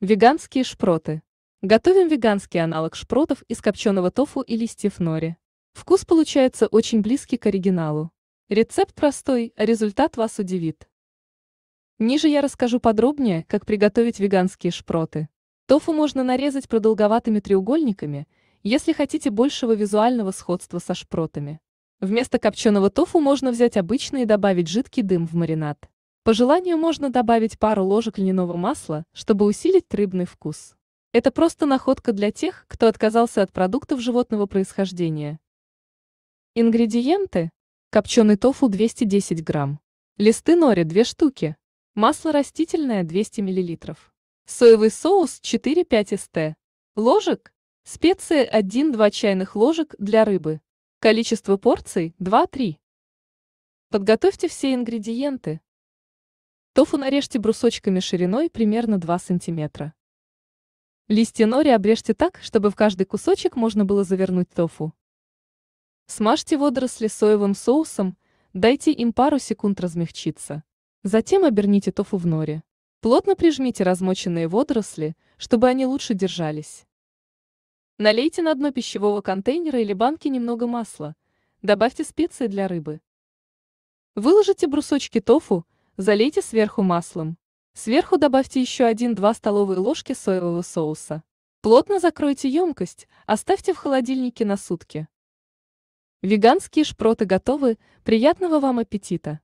Веганские шпроты. Готовим веганский аналог шпротов из копченого тофу и листьев нори. Вкус получается очень близкий к оригиналу. Рецепт простой, а результат вас удивит. Ниже я расскажу подробнее, как приготовить веганские шпроты. Тофу можно нарезать продолговатыми треугольниками, если хотите большего визуального сходства со шпротами. Вместо копченого тофу можно взять обычный и добавить жидкий дым в маринад. По желанию можно добавить пару ложек льняного масла, чтобы усилить рыбный вкус. Это просто находка для тех, кто отказался от продуктов животного происхождения. Ингредиенты. Копченый тофу 210 грамм. Листы нори 2 штуки. Масло растительное 200 мл. Соевый соус 4-5 ст. Ложек. Специи 1-2 чайных ложек для рыбы. Количество порций 2-3. Подготовьте все ингредиенты, Тофу нарежьте брусочками шириной примерно 2 см. Листья нори обрежьте так, чтобы в каждый кусочек можно было завернуть тофу. Смажьте водоросли соевым соусом, дайте им пару секунд размягчиться. Затем оберните тофу в норе. Плотно прижмите размоченные водоросли, чтобы они лучше держались. Налейте на дно пищевого контейнера или банки немного масла. Добавьте специи для рыбы. Выложите брусочки тофу – Залейте сверху маслом. Сверху добавьте еще 1-2 столовые ложки соевого соуса. Плотно закройте емкость, оставьте в холодильнике на сутки. Веганские шпроты готовы, приятного вам аппетита!